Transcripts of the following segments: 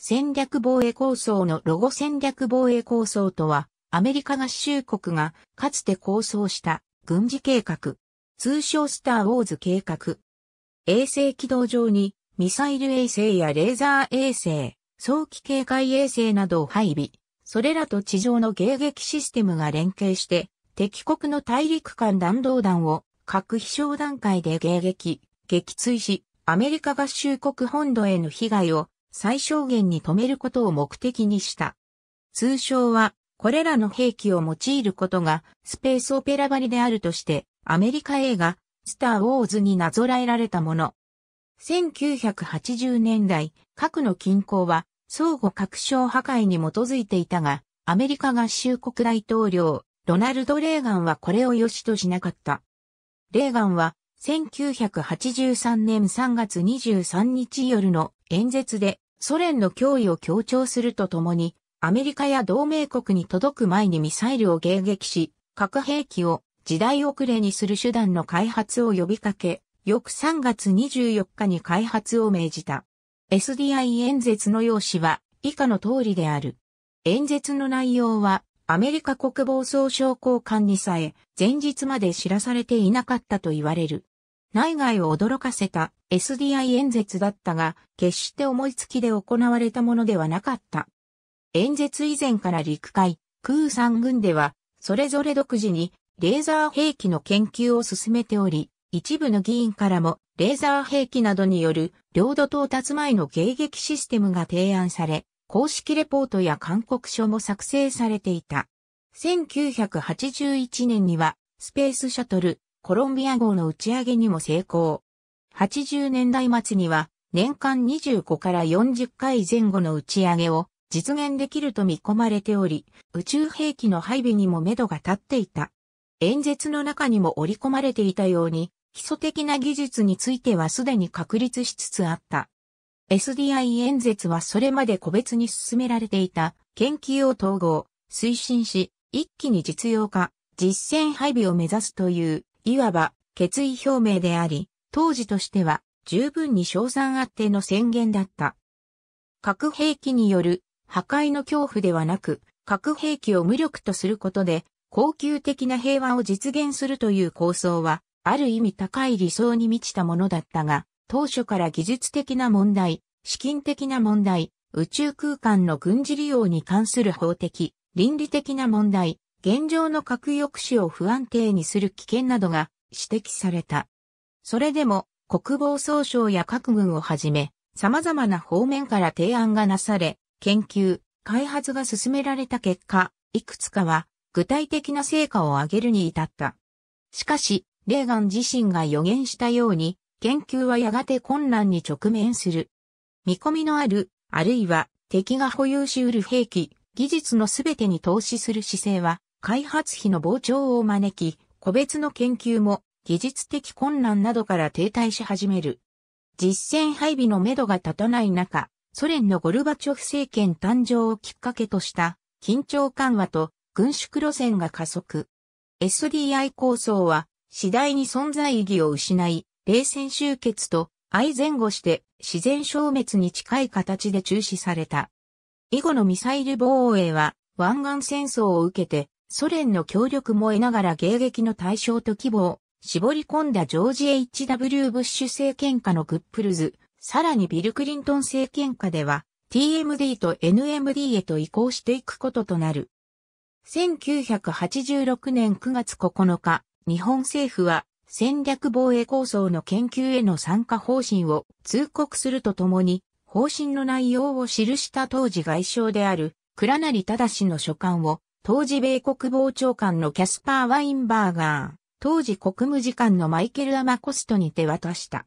戦略防衛構想のロゴ戦略防衛構想とは、アメリカ合衆国がかつて構想した軍事計画、通称スター・ウォーズ計画。衛星軌道上にミサイル衛星やレーザー衛星、早期警戒衛星などを配備、それらと地上の迎撃システムが連携して、敵国の大陸間弾道弾を核飛翔段階で迎撃、撃墜し、アメリカ合衆国本土への被害を最小限に止めることを目的にした。通称は、これらの兵器を用いることがスペースオペラバリであるとして、アメリカ映画、スター・ウォーズになぞらえられたもの。1980年代、核の均衡は相互確証破壊に基づいていたが、アメリカ合衆国大統領、ロナルド・レーガンはこれを良しとしなかった。レーガンは1983年3月23日夜の演説でソ連の脅威を強調するとともに、アメリカや同盟国に届く前にミサイルを迎撃し、核兵器を時代遅れにする手段の開発を呼びかけ、翌3月24日に開発を命じた。SDI 演説の用紙は以下の通りである。演説の内容はアメリカ国防総省高官にさえ前日まで知らされていなかったと言われる。内外を驚かせた SDI 演説だったが、決して思いつきで行われたものではなかった。演説以前から陸海、空三軍では、それぞれ独自にレーザー兵器の研究を進めており、一部の議員からもレーザー兵器などによる領土到達前の迎撃システムが提案され、公式レポートや勧告書も作成されていた。1981年にはスペースシャトルコロンビア号の打ち上げにも成功。80年代末には年間25から40回前後の打ち上げを実現できると見込まれており、宇宙兵器の配備にも目処が立っていた。演説の中にも織り込まれていたように、基礎的な技術についてはすでに確立しつつあった。SDI 演説はそれまで個別に進められていた研究を統合、推進し、一気に実用化、実践配備を目指すといういわば決意表明であり、当時としては十分に賞賛あっての宣言だった。核兵器による破壊の恐怖ではなく、核兵器を無力とすることで、恒久的な平和を実現するという構想は、ある意味高い理想に満ちたものだったが、当初から技術的な問題、資金的な問題、宇宙空間の軍事利用に関する法的、倫理的な問題、現状の核抑止を不安定にする危険などが指摘された。それでも国防総省や各軍をはじめ様々な方面から提案がなされ、研究、開発が進められた結果、いくつかは具体的な成果を上げるに至った。しかし、レーガン自身が予言したように、研究はやがて困難に直面する。見込みのある、あるいは敵が保有し得る兵器、技術のすべてに投資する姿勢は、開発費の膨張を招き、個別の研究も技術的困難などから停滞し始める。実戦配備の目処が立たない中、ソ連のゴルバチョフ政権誕生をきっかけとした緊張緩和と軍縮路線が加速。SDI 構想は次第に存在意義を失い、冷戦終結と相前後して自然消滅に近い形で中止された。以後のミサイル防衛は湾岸戦争を受けてソ連の協力も得ながら迎撃の対象と規模を絞り込んだジョージ・ H.W. ブッシュ政権下のグップルズ、さらにビル・クリントン政権下では TMD と NMD へと移行していくこととなる。1986年9月9日、日本政府は戦略防衛構想の研究への参加方針を通告するとともに、方針の内容を記した当時外相である倉成正の書簡を当時米国防長官のキャスパー・ワインバーガー、当時国務次官のマイケル・アマコストに手渡した。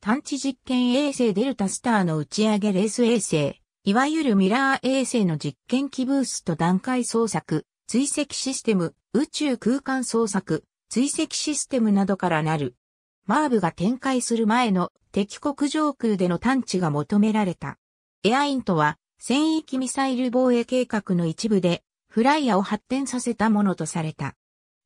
探知実験衛星デルタスターの打ち上げレース衛星、いわゆるミラー衛星の実験機ブースと段階捜索、追跡システム、宇宙空間捜索、追跡システムなどからなる。マーブが展開する前の敵国上空での探知が求められた。エアイントは、戦域ミサイル防衛計画の一部で、フライヤーを発展させたものとされた。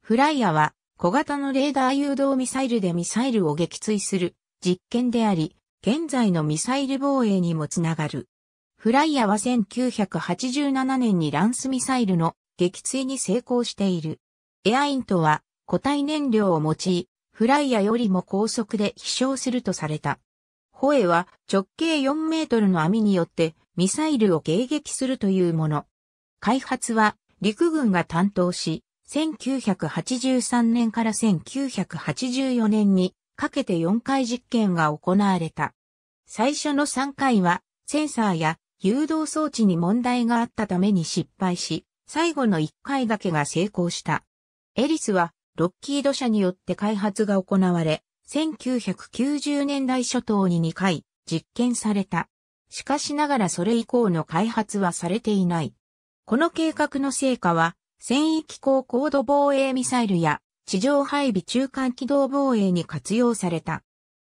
フライヤーは小型のレーダー誘導ミサイルでミサイルを撃墜する実験であり、現在のミサイル防衛にもつながる。フライヤーは1987年にランスミサイルの撃墜に成功している。エアイントは固体燃料を用い、フライヤーよりも高速で飛翔するとされた。ホエは直径4メートルの網によってミサイルを迎撃するというもの。開発は陸軍が担当し、1983年から1984年にかけて4回実験が行われた。最初の3回はセンサーや誘導装置に問題があったために失敗し、最後の1回だけが成功した。エリスはロッキード社によって開発が行われ、1990年代初頭に2回実験された。しかしながらそれ以降の開発はされていない。この計画の成果は、戦域高高度防衛ミサイルや地上配備中間機動防衛に活用された。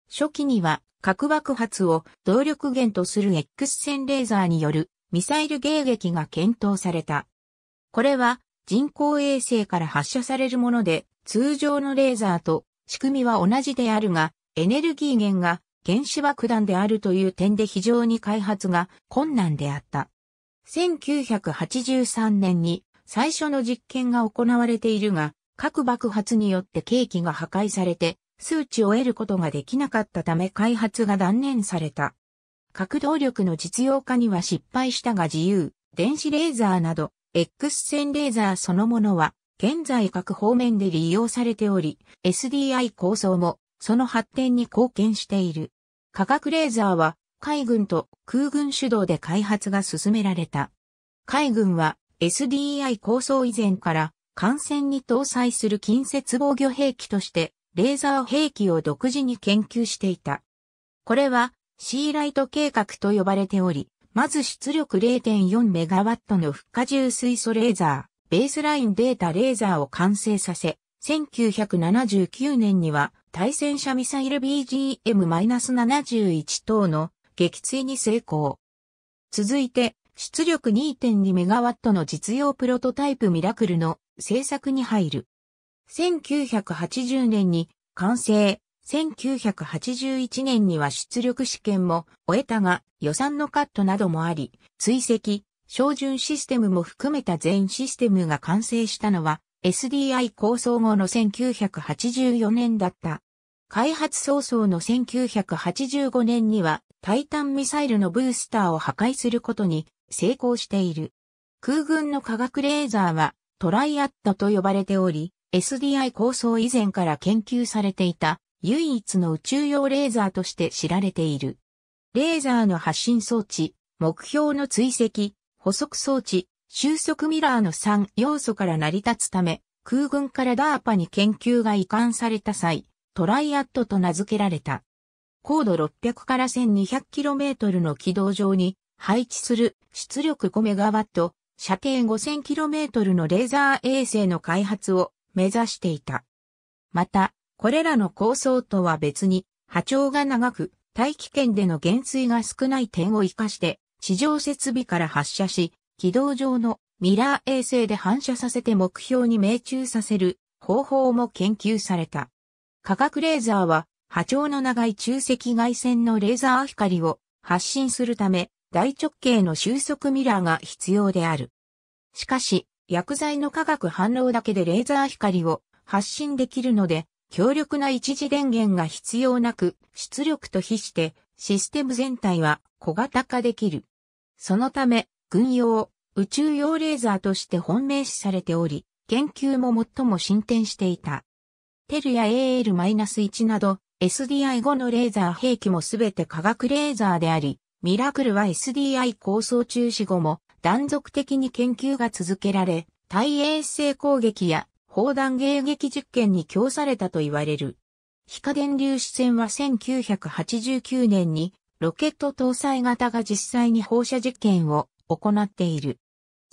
初期には核爆発を動力源とする X 線レーザーによるミサイル迎撃が検討された。これは人工衛星から発射されるもので通常のレーザーと仕組みは同じであるがエネルギー源が原子爆弾であるという点で非常に開発が困難であった。1983年に最初の実験が行われているが、核爆発によって景気が破壊されて、数値を得ることができなかったため開発が断念された。核動力の実用化には失敗したが自由、電子レーザーなど、X 線レーザーそのものは、現在各方面で利用されており、SDI 構想も、その発展に貢献している。化学レーザーは、海軍と空軍主導で開発が進められた。海軍は SDI 構想以前から艦船に搭載する近接防御兵器としてレーザー兵器を独自に研究していた。これはシーライト計画と呼ばれており、まず出力0.4メガワットの不可重水素レーザー、ベースラインデータレーザーを完成させ、1979年には対戦車ミサイル BGM-71 等の撃墜に成功。続いて、出力 2.2MW の実用プロトタイプミラクルの製作に入る。1980年に完成、1981年には出力試験も終えたが予算のカットなどもあり、追跡、照準システムも含めた全システムが完成したのは SDI 構想後の1984年だった。開発早々の1985年にはタイタンミサイルのブースターを破壊することに成功している。空軍の化学レーザーはトライアットと呼ばれており、SDI 構想以前から研究されていた唯一の宇宙用レーザーとして知られている。レーザーの発信装置、目標の追跡、補足装置、収束ミラーの3要素から成り立つため、空軍から DARPA に研究が移管された際、トライアットと名付けられた。高度600から 1200km の軌道上に配置する出力 5MW、射程 5000km のレーザー衛星の開発を目指していた。また、これらの構想とは別に波長が長く大気圏での減衰が少ない点を活かして地上設備から発射し、軌道上のミラー衛星で反射させて目標に命中させる方法も研究された。化学レーザーは波長の長い中赤外線のレーザー光を発信するため、大直径の収束ミラーが必要である。しかし、薬剤の化学反応だけでレーザー光を発信できるので、強力な一次電源が必要なく、出力と比してシステム全体は小型化できる。そのため、軍用、宇宙用レーザーとして本命視されており、研究も最も進展していた。テルや AL-1 など、SDI 後のレーザー兵器もすべて化学レーザーであり、ミラクルは SDI 構想中止後も断続的に研究が続けられ、対衛星攻撃や砲弾迎撃実験に供されたと言われる。非可電粒子線は1989年にロケット搭載型が実際に放射実験を行っている。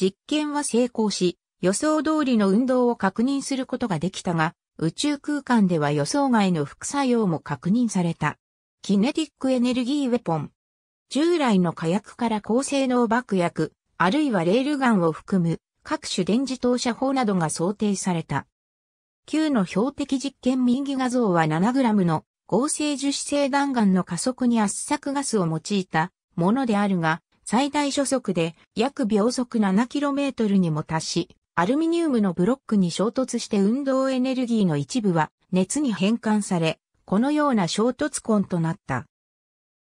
実験は成功し、予想通りの運動を確認することができたが、宇宙空間では予想外の副作用も確認された。キネティックエネルギーウェポン。従来の火薬から高性能爆薬、あるいはレールガンを含む各種電磁投射砲などが想定された。旧の標的実験右画像は 7g の合成樹脂性弾丸の加速に圧搾ガスを用いたものであるが、最大初速で約秒速 7km にも達し、アルミニウムのブロックに衝突して運動エネルギーの一部は熱に変換され、このような衝突痕となった。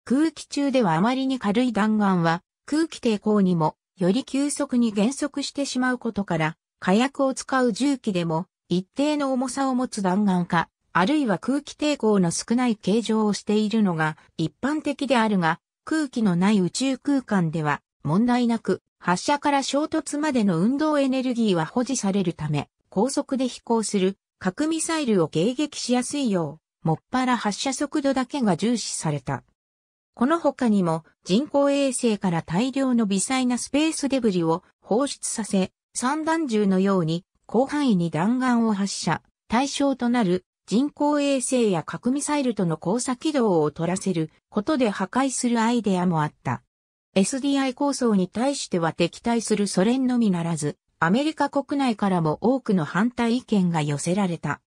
空気中ではあまりに軽い弾丸は空気抵抗にもより急速に減速してしまうことから火薬を使う重機でも一定の重さを持つ弾丸かあるいは空気抵抗の少ない形状をしているのが一般的であるが空気のない宇宙空間では問題なく発射から衝突までの運動エネルギーは保持されるため、高速で飛行する核ミサイルを迎撃しやすいよう、もっぱら発射速度だけが重視された。この他にも人工衛星から大量の微細なスペースデブリを放出させ、散弾銃のように広範囲に弾丸を発射、対象となる人工衛星や核ミサイルとの交差軌道を取らせることで破壊するアイデアもあった。SDI 構想に対しては敵対するソ連のみならず、アメリカ国内からも多くの反対意見が寄せられた。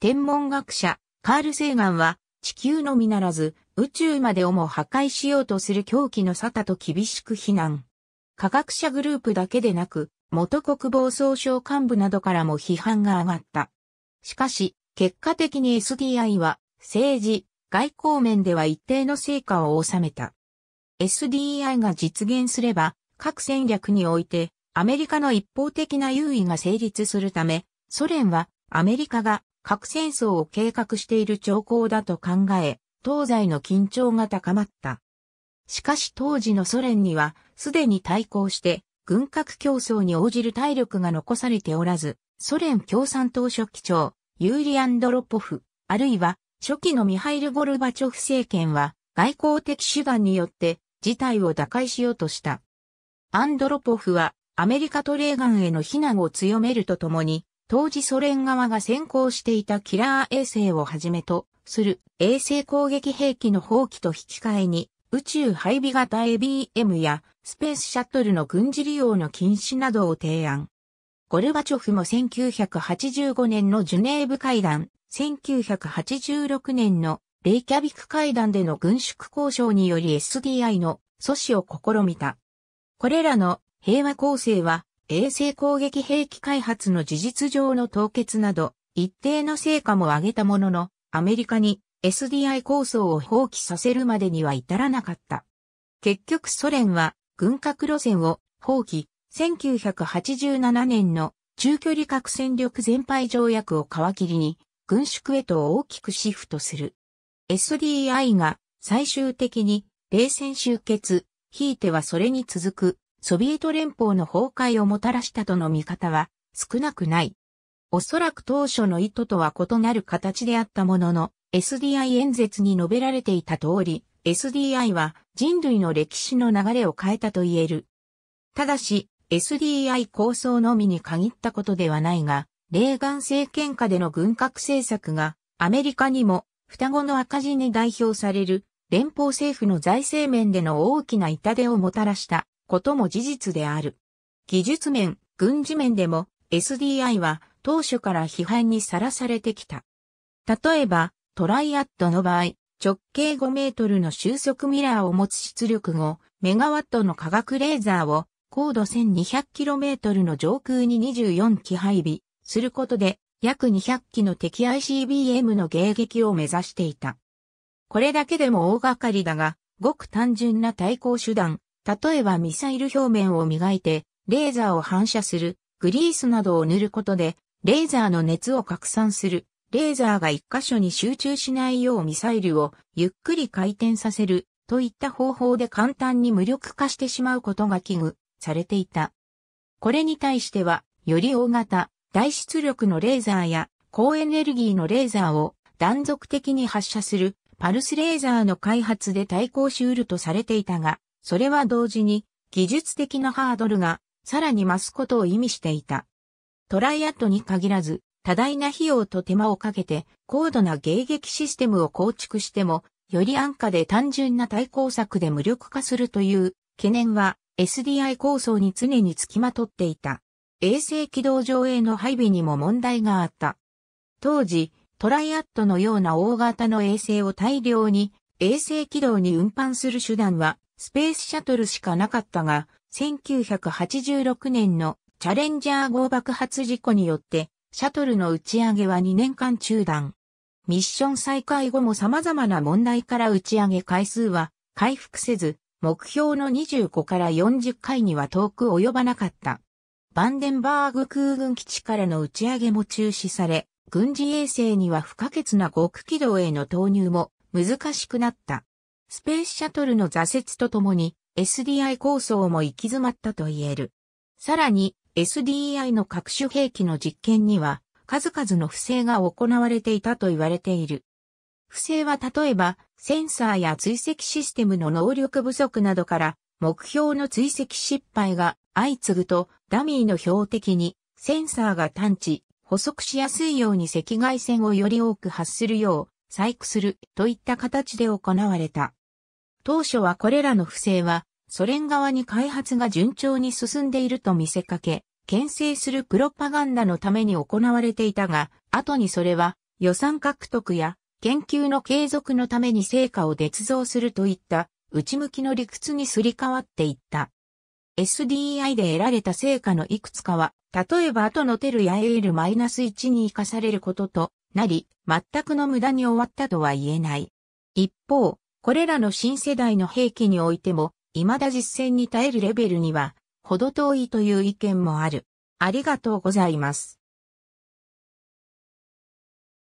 天文学者、カール・セーガンは、地球のみならず、宇宙までをも破壊しようとする狂気の沙汰と厳しく非難。科学者グループだけでなく、元国防総省幹部などからも批判が上がった。しかし、結果的に SDI は、政治、外交面では一定の成果を収めた。SDI が実現すれば、核戦略において、アメリカの一方的な優位が成立するため、ソ連はアメリカが核戦争を計画している兆候だと考え、東西の緊張が高まった。しかし当時のソ連には、すでに対抗して、軍拡競争に応じる体力が残されておらず、ソ連共産党書記長、ユーリアンドロポフ、あるいは、初期のミハイル・ゴルバチョフ政権は、外交的手段によって、事態を打開しようとした。アンドロポフはアメリカとレーガンへの非難を強めるとともに、当時ソ連側が先行していたキラー衛星をはじめとする衛星攻撃兵器の放棄と引き換えに、宇宙配備型 ABM やスペースシャトルの軍事利用の禁止などを提案。ゴルバチョフも1985年のジュネーブ会談、1986年のレイキャビク会談での軍縮交渉により SDI の阻止を試みた。これらの平和構成は、衛星攻撃兵器開発の事実上の凍結など、一定の成果も上げたものの、アメリカに SDI 構想を放棄させるまでには至らなかった。結局ソ連は軍拡路線を放棄、1987年の中距離核戦力全廃条約を皮切りに軍縮へと大きくシフトする。SDI が最終的に冷戦終結、ひいてはそれに続くソビエト連邦の崩壊をもたらしたとの見方は少なくない。おそらく当初の意図とは異なる形であったものの、SDI 演説に述べられていた通り、SDI は人類の歴史の流れを変えたと言える。ただし、SDI 構想のみに限ったことではないが、レーガン政権下での軍拡政策がアメリカにも双子の赤字に代表される連邦政府の財政面での大きな痛手をもたらしたことも事実である。技術面、軍事面でも SDI は当初から批判にさらされてきた。例えば、トライアットの場合、直径5メートルの収束ミラーを持つ出力後、メガワットの化学レーザーを高度1 2 0 0トルの上空に24機配備することで約200機の敵 ICBM の迎撃を目指していた。これだけでも大掛かりだが、ごく単純な対抗手段、例えばミサイル表面を磨いて、レーザーを反射する、グリースなどを塗ることで、レーザーの熱を拡散する、レーザーが一箇所に集中しないようミサイルをゆっくり回転させる、といった方法で簡単に無力化してしまうことが危惧されていた。これに対しては、より大型、大出力のレーザーや高エネルギーのレーザーを断続的に発射するパルスレーザーの開発で対抗しうるとされていたが、それは同時に技術的なハードルがさらに増すことを意味していた。トライアットに限らず、多大な費用と手間をかけて高度な迎撃システムを構築しても、より安価で単純な対抗策で無力化するという懸念は SDI 構想に常につきまとっていた。衛星軌道上への配備にも問題があった。当時、トライアットのような大型の衛星を大量に衛星軌道に運搬する手段はスペースシャトルしかなかったが、1986年のチャレンジャー号爆発事故によってシャトルの打ち上げは2年間中断。ミッション再開後も様々な問題から打ち上げ回数は回復せず、目標の25から40回には遠く及ばなかった。バンデンバーグ空軍基地からの打ち上げも中止され、軍事衛星には不可欠な極軌道への投入も難しくなった。スペースシャトルの挫折とともに SDI 構想も行き詰まったと言える。さらに SDI の各種兵器の実験には数々の不正が行われていたと言われている。不正は例えばセンサーや追跡システムの能力不足などから目標の追跡失敗が相次ぐとダミーの標的にセンサーが探知、捕捉しやすいように赤外線をより多く発するよう細工するといった形で行われた。当初はこれらの不正はソ連側に開発が順調に進んでいると見せかけ、牽制するプロパガンダのために行われていたが、後にそれは予算獲得や研究の継続のために成果を捏造するといった内向きの理屈にすり替わっていった。SDI で得られた成果のいくつかは、例えば後のテルやエナス1に活かされることとなり、全くの無駄に終わったとは言えない。一方、これらの新世代の兵器においても、未だ実践に耐えるレベルには、ほど遠いという意見もある。ありがとうございます。